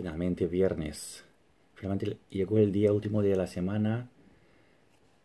Finalmente viernes. Finalmente llegó el día último de la semana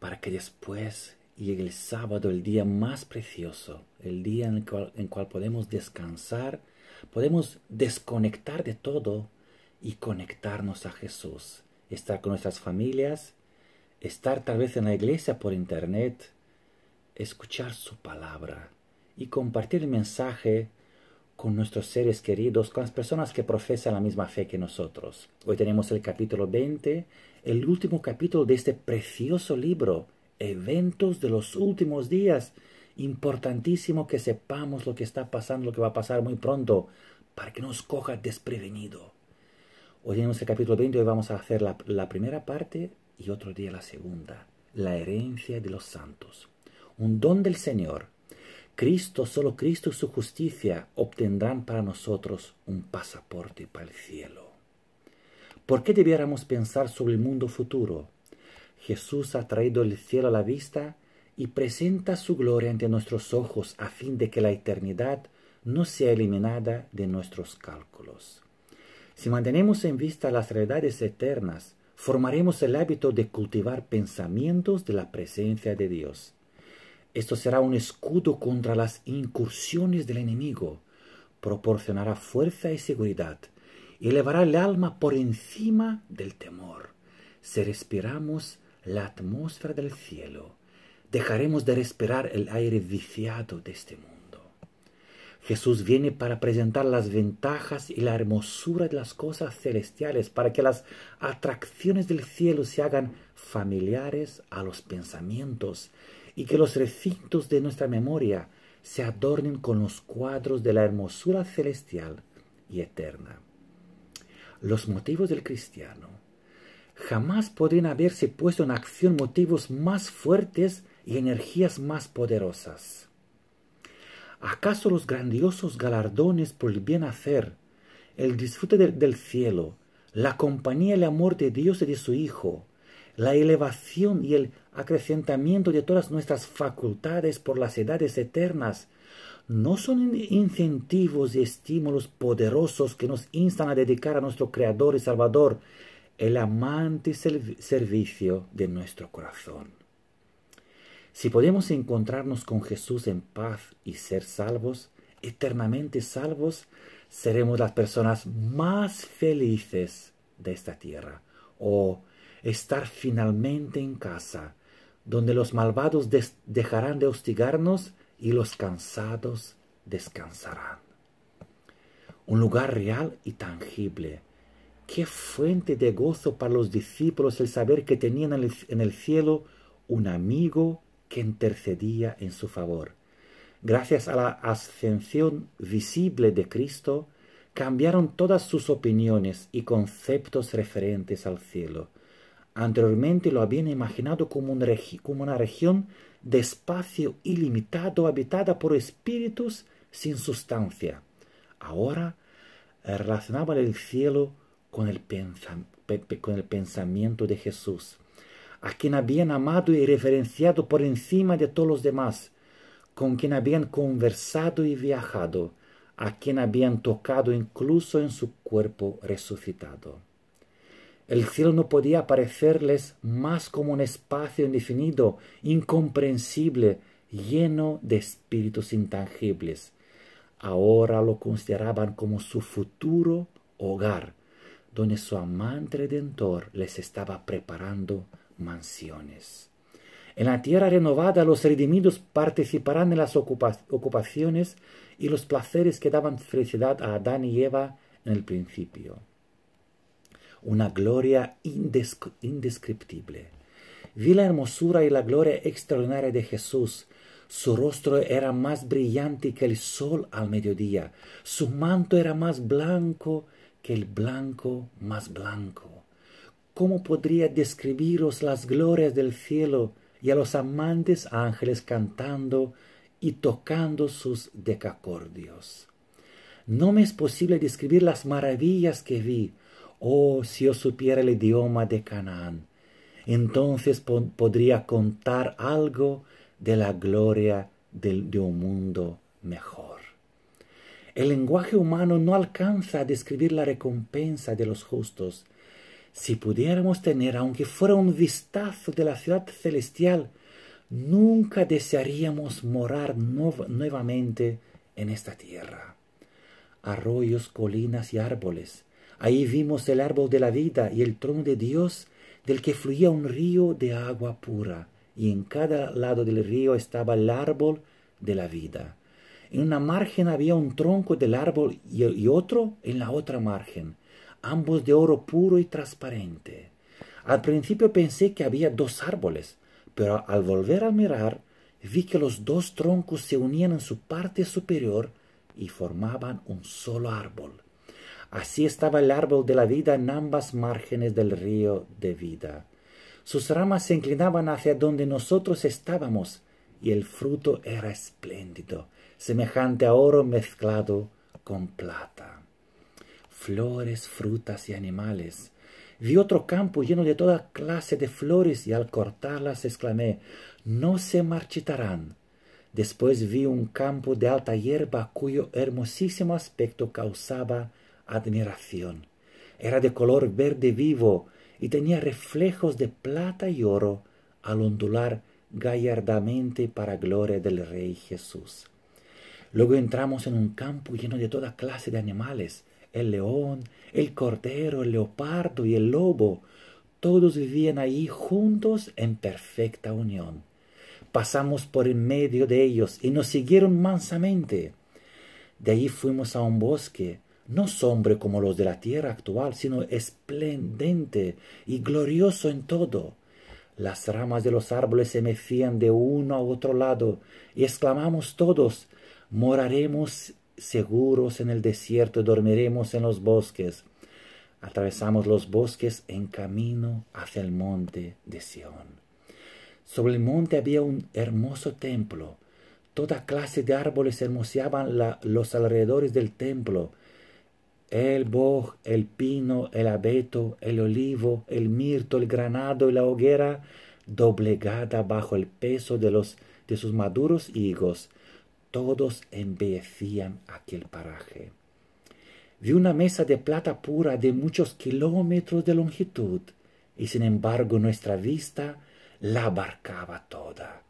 para que después llegue el sábado, el día más precioso, el día en el cual, cual podemos descansar, podemos desconectar de todo y conectarnos a Jesús, estar con nuestras familias, estar tal vez en la iglesia por internet, escuchar su palabra y compartir el mensaje con nuestros seres queridos, con las personas que profesan la misma fe que nosotros. Hoy tenemos el capítulo 20, el último capítulo de este precioso libro, Eventos de los Últimos Días. Importantísimo que sepamos lo que está pasando, lo que va a pasar muy pronto, para que no nos coja desprevenido. Hoy tenemos el capítulo 20, hoy vamos a hacer la, la primera parte y otro día la segunda, la herencia de los santos. Un don del Señor Cristo, solo Cristo y su justicia obtendrán para nosotros un pasaporte para el cielo. ¿Por qué debiéramos pensar sobre el mundo futuro? Jesús ha traído el cielo a la vista y presenta su gloria ante nuestros ojos a fin de que la eternidad no sea eliminada de nuestros cálculos. Si mantenemos en vista las realidades eternas, formaremos el hábito de cultivar pensamientos de la presencia de Dios esto será un escudo contra las incursiones del enemigo, proporcionará fuerza y seguridad, y elevará el alma por encima del temor. Si respiramos la atmósfera del cielo, dejaremos de respirar el aire viciado de este mundo. Jesús viene para presentar las ventajas y la hermosura de las cosas celestiales, para que las atracciones del cielo se hagan familiares a los pensamientos y que los recintos de nuestra memoria se adornen con los cuadros de la hermosura celestial y eterna. Los motivos del cristiano. Jamás podrían haberse puesto en acción motivos más fuertes y energías más poderosas. ¿Acaso los grandiosos galardones por el bien hacer, el disfrute del cielo, la compañía y el amor de Dios y de su Hijo, la elevación y el acrecentamiento de todas nuestras facultades por las edades eternas, no son incentivos y estímulos poderosos que nos instan a dedicar a nuestro Creador y Salvador el amante servicio de nuestro corazón. Si podemos encontrarnos con Jesús en paz y ser salvos, eternamente salvos, seremos las personas más felices de esta tierra. O oh, estar finalmente en casa, donde los malvados dejarán de hostigarnos y los cansados descansarán. Un lugar real y tangible. Qué fuente de gozo para los discípulos el saber que tenían en el cielo un amigo que intercedía en su favor. Gracias a la ascensión visible de Cristo, cambiaron todas sus opiniones y conceptos referentes al cielo. Anteriormente lo habían imaginado como, una región de espacio ilimitado habitada por espíritus sin sustancia. Ahora eh, relacionaban el cielo con el, con el pensamiento de Jesús, a quien habían amado y reverenciado por encima de todos los demás, con quien habían conversado y viajado, a quien habían tocado incluso en su cuerpo resucitado. El cielo no podía parecerles más como un espacio indefinido, incomprensible, lleno de espíritus intangibles. Ahora lo consideraban como su futuro hogar, donde su amante redentor les estaba preparando mansiones. En la tierra renovada los redimidos participarán en las ocupaciones y los placeres que daban felicidad a Adán y Eva en el principio una gloria indescriptible. Vi la hermosura y la gloria extraordinaria de Jesús. Su rostro era más brillante que el sol al mediodía. Su manto era más blanco que el blanco más blanco. ¿Cómo podría describiros las glorias del cielo y a los amantes ángeles cantando y tocando sus decacordios? No me es posible describir las maravillas que vi, Oh, si yo supiera el idioma de Canaán, entonces podría contar algo de la gloria de, un mundo mejor. El lenguaje humano no alcanza a describir la recompensa de los justos. Si pudiéramos tener, aunque fuera un vistazo de la ciudad celestial, nunca desearíamos morar nuevamente en esta tierra. Arroyos, colinas y árboles, Ahí vimos el árbol de la vida y el trono de Dios, del que fluía un río de agua pura, y en cada lado del río estaba el árbol de la vida. En una margen había un tronco del árbol y otro en la otra margen, ambos de oro puro y transparente. Al principio pensé que había dos árboles, pero al volver a mirar vi que los dos troncos se unían en su parte superior y formaban un solo árbol. Así estaba el árbol de la vida en ambas márgenes del río de vida. Sus ramas se inclinaban hacia donde nosotros estábamos, y el fruto era espléndido, semejante a oro mezclado con plata. Flores, frutas y animales. Vi otro campo lleno de toda clase de flores y al cortarlas exclamé, no se marchitarán. Después vi un campo de alta hierba cuyo hermosísimo aspecto causaba admiración. Era de color verde vivo y tenía reflejos de plata y oro al ondular gallardamente para gloria del Rey Jesús. Luego entramos en un campo lleno de toda clase de animales, el león, el cordero, el leopardo y el lobo. Todos vivían allí juntos en perfecta unión. Pasamos por en medio de ellos y nos siguieron mansamente. De allí fuimos a un bosque no sombre como los de la tierra actual, sino esplendente y glorioso en todo. Las ramas de los árboles se mecían de uno a otro lado y exclamamos todos, moraremos seguros en el desierto y dormiremos en los bosques. Atravesamos los bosques en camino hacia el monte de Sión. Sobre el monte había un hermoso templo. Toda clase de árboles hermoseaban los alrededores del templo el boj, el pino, el abeto, el olivo, el mirto, el granado y la hoguera, doblegada bajo el peso de, los, de sus maduros higos, todos embellecían aquel paraje. Vi una mesa de plata pura de muchos kilómetros de longitud, y sin embargo nuestra vista la abarcaba toda.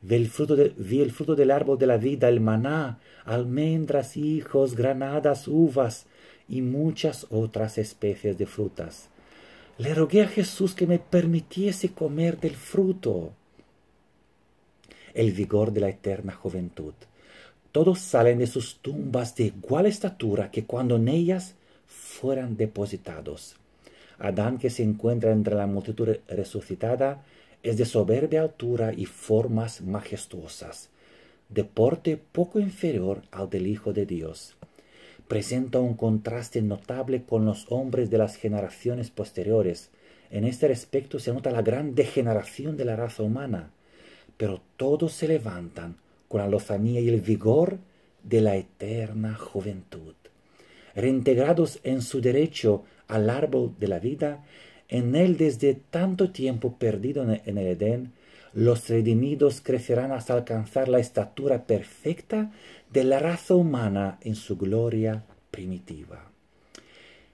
Vi fruto vi el fruto del árbol de la vida, el maná, almendras, hijos, granadas, uvas, y muchas otras especies de frutas. Le rogué a Jesús que me permitiese comer del fruto. El vigor de la eterna juventud. Todos salen de sus tumbas de igual estatura que cuando en ellas fueran depositados. Adán que se encuentra entre la multitud resucitada es de soberbia altura y formas majestuosas, de porte poco inferior al del Hijo de Dios presenta un contraste notable con los hombres de las generaciones posteriores. En este respecto se nota la gran degeneración de la raza humana, pero todos se levantan con la lozanía y el vigor de la eterna juventud. Reintegrados en su derecho al árbol de la vida, en él desde tanto tiempo perdido en el Edén, los redimidos crecerán hasta alcanzar la estatura perfecta de la raza humana en su gloria primitiva.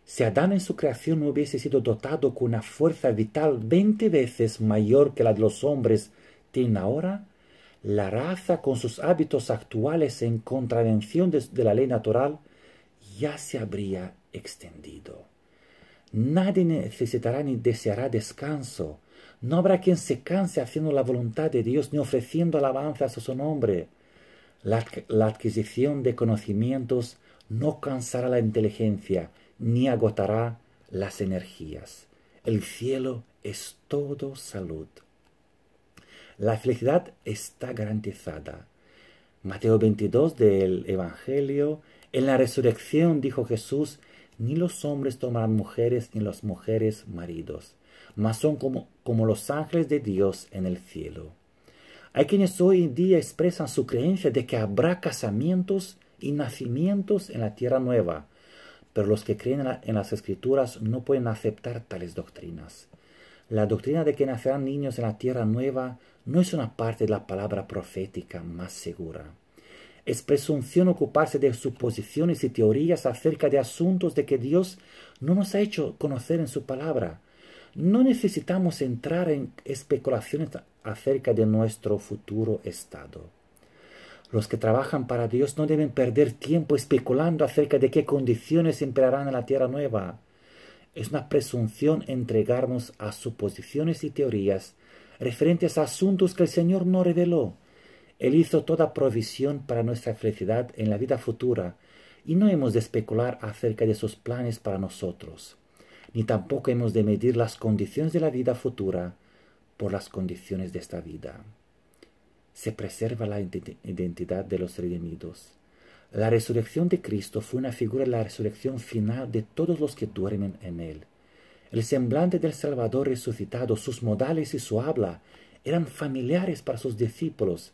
Si Adán en su creación no hubiese sido dotado con una fuerza vital veinte veces mayor que la de los hombres tiene ahora, la raza con sus hábitos actuales en contravención de, la ley natural ya se habría extendido. Nadie necesitará ni deseará descanso. No habrá quien se canse haciendo la voluntad de Dios ni ofreciendo alabanzas a su nombre la, adquisición de conocimientos no cansará la inteligencia ni agotará las energías. El cielo es todo salud. La felicidad está garantizada. Mateo 22 del Evangelio, en la resurrección dijo Jesús, ni los hombres tomarán mujeres ni las mujeres maridos, mas son como los ángeles de Dios en el cielo. Hay quienes hoy en día expresan su creencia de que habrá casamientos y nacimientos en la tierra nueva, pero los que creen en, las escrituras no pueden aceptar tales doctrinas. La doctrina de que nacerán niños en la tierra nueva no es una parte de la palabra profética más segura. Es presunción ocuparse de suposiciones y teorías acerca de asuntos de que Dios no nos ha hecho conocer en su palabra. No necesitamos entrar en especulaciones acerca de nuestro futuro estado. Los que trabajan para Dios no deben perder tiempo especulando acerca de qué condiciones imperarán en la tierra nueva. Es una presunción entregarnos a suposiciones y teorías referentes a asuntos que el Señor no reveló. Él hizo toda provisión para nuestra felicidad en la vida futura, y no hemos de especular acerca de sus planes para nosotros, ni tampoco hemos de medir las condiciones de la vida futura por las condiciones de esta vida. Se preserva la identidad de los redimidos. La resurrección de Cristo fue una figura de la resurrección final de todos los que duermen en Él. El semblante del Salvador resucitado, sus modales y su habla eran familiares para sus discípulos.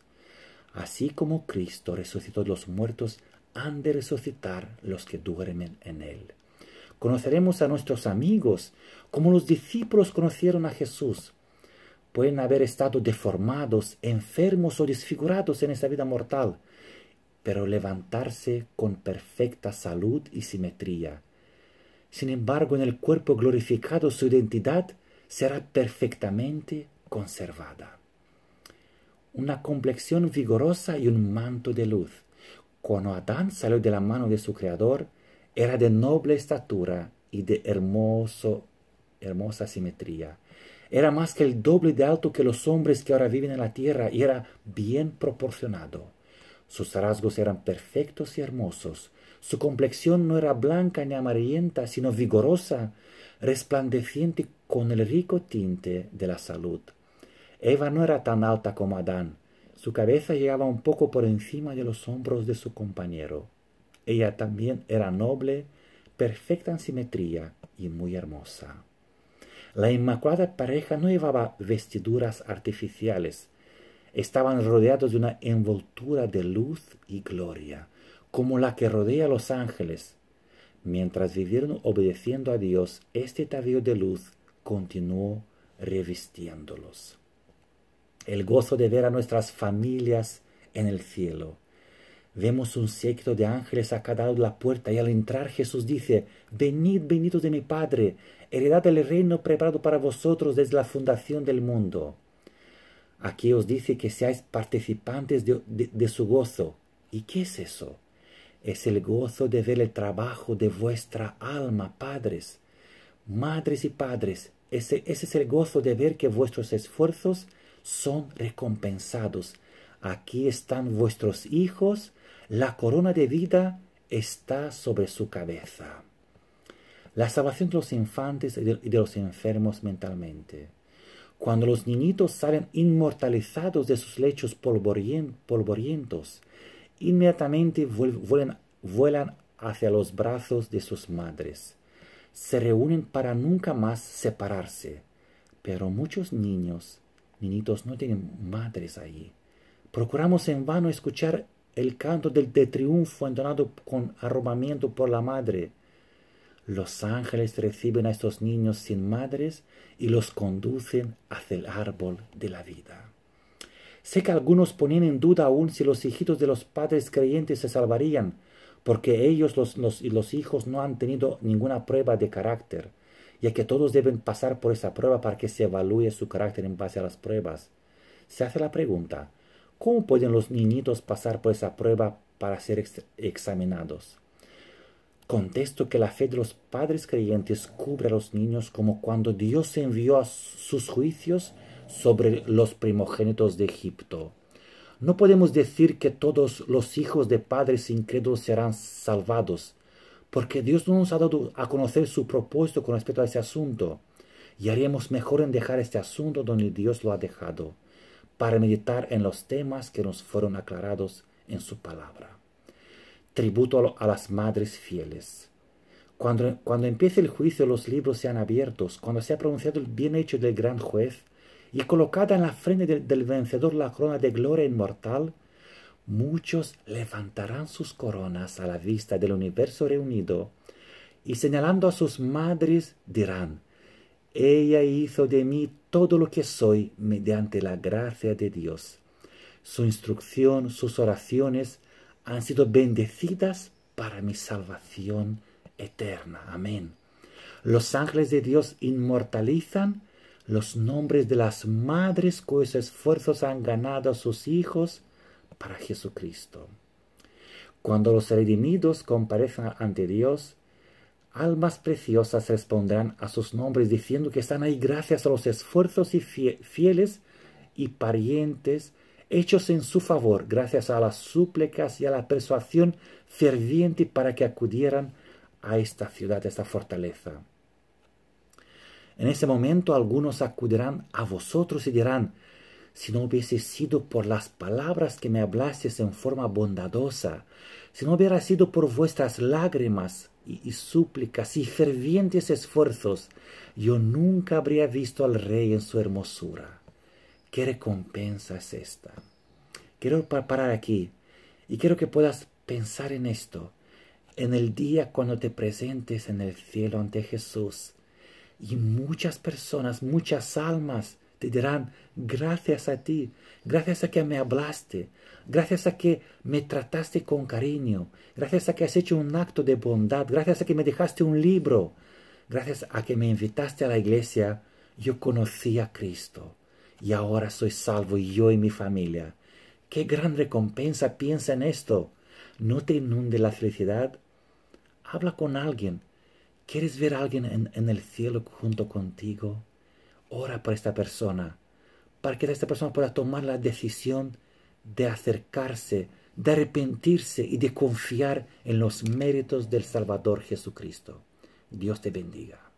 Así como Cristo resucitó los muertos, han de resucitar los que duermen en Él. Conoceremos a nuestros amigos como los discípulos conocieron a Jesús pueden haber estado deformados, enfermos o desfigurados en esta vida mortal, pero levantarse con perfecta salud y simetría. Sin embargo, en el cuerpo glorificado su identidad será perfectamente conservada. Una complexión vigorosa y un manto de luz. Cuando Adán salió de la mano de su Creador, era de noble estatura y de hermoso, hermosa simetría. Era más que el doble de alto que los hombres que ahora viven en la tierra y era bien proporcionado. Sus rasgos eran perfectos y hermosos. Su complexión no era blanca ni amarillenta, sino vigorosa, resplandeciente con el rico tinte de la salud. Eva no era tan alta como Adán. Su cabeza llegaba un poco por encima de los hombros de su compañero. Ella también era noble, perfecta en simetría y muy hermosa. La inmaculada pareja no llevaba vestiduras artificiales, estaban rodeados de una envoltura de luz y gloria, como la que rodea a los ángeles. Mientras vivieron obedeciendo a Dios, este tabío de luz continuó revistiéndolos. El gozo de ver a nuestras familias en el cielo, Vemos un séquito de ángeles a de la puerta y al entrar Jesús dice, Venid benditos de mi Padre, heredad el reino preparado para vosotros desde la fundación del mundo. Aquí os dice que seáis participantes de, su gozo. ¿Y qué es eso? Es el gozo de ver el trabajo de vuestra alma, padres, madres y padres. Ese, ese es el gozo de ver que vuestros esfuerzos son recompensados. Aquí están vuestros hijos la corona de vida está sobre su cabeza. La salvación de los infantes y de, los enfermos mentalmente. Cuando los niñitos salen inmortalizados de sus lechos polvorientos, inmediatamente vuelan, vuelan hacia los brazos de sus madres. Se reúnen para nunca más separarse. Pero muchos niños, niñitos, no tienen madres allí. Procuramos en vano escuchar el canto del de triunfo entonado con arrobamiento por la madre. Los ángeles reciben a estos niños sin madres y los conducen hacia el árbol de la vida. Sé que algunos ponían en duda aún si los hijitos de los padres creyentes se salvarían, porque ellos los, los, los hijos no han tenido ninguna prueba de carácter, ya que todos deben pasar por esa prueba para que se evalúe su carácter en base a las pruebas. Se hace la pregunta, ¿Cómo pueden los niñitos pasar por esa prueba para ser examinados? Contesto que la fe de los padres creyentes cubre a los niños como cuando Dios envió a sus juicios sobre los primogénitos de Egipto. No podemos decir que todos los hijos de padres incrédulos serán salvados, porque Dios no nos ha dado a conocer su propósito con respecto a ese asunto, y haríamos mejor en dejar este asunto donde Dios lo ha dejado para meditar en los temas que nos fueron aclarados en su palabra. Tributo a las madres fieles. Cuando, cuando empiece el juicio los libros sean abiertos, cuando se ha pronunciado el bien hecho del gran juez y colocada en la frente del vencedor la corona de gloria inmortal, muchos levantarán sus coronas a la vista del universo reunido y señalando a sus madres dirán, ella hizo de mí todo lo que soy mediante la gracia de Dios. Su instrucción, sus oraciones han sido bendecidas para mi salvación eterna. Amén. Los ángeles de Dios inmortalizan los nombres de las madres cuyos esfuerzos han ganado a sus hijos para Jesucristo. Cuando los redimidos comparecen ante Dios, almas preciosas responderán a sus nombres diciendo que están ahí gracias a los esfuerzos y fieles y parientes hechos en su favor, gracias a las súplicas y a la persuasión ferviente para que acudieran a esta ciudad, a esta fortaleza. En ese momento algunos acudirán a vosotros y dirán, si no hubiese sido por las palabras que me hablasteis en forma bondadosa si no hubiera sido por vuestras lágrimas y, súplicas y fervientes esfuerzos, yo nunca habría visto al rey en su hermosura. ¿Qué recompensa es esta? Quiero parar aquí y quiero que puedas pensar en esto. En el día cuando te presentes en el cielo ante Jesús, y muchas personas, muchas almas te dirán, gracias a ti, gracias a que me hablaste, gracias a que me trataste con cariño, gracias a que has hecho un acto de bondad, gracias a que me dejaste un libro, gracias a que me invitaste a la iglesia, yo conocí a Cristo y ahora soy salvo yo y mi familia. ¡Qué gran recompensa! Piensa en esto. No te inunde la felicidad. Habla con alguien. ¿Quieres ver a alguien en, en el cielo junto contigo? Ora por esta persona, para que esta persona pueda tomar la decisión de acercarse, de arrepentirse y de confiar en los méritos del Salvador Jesucristo. Dios te bendiga.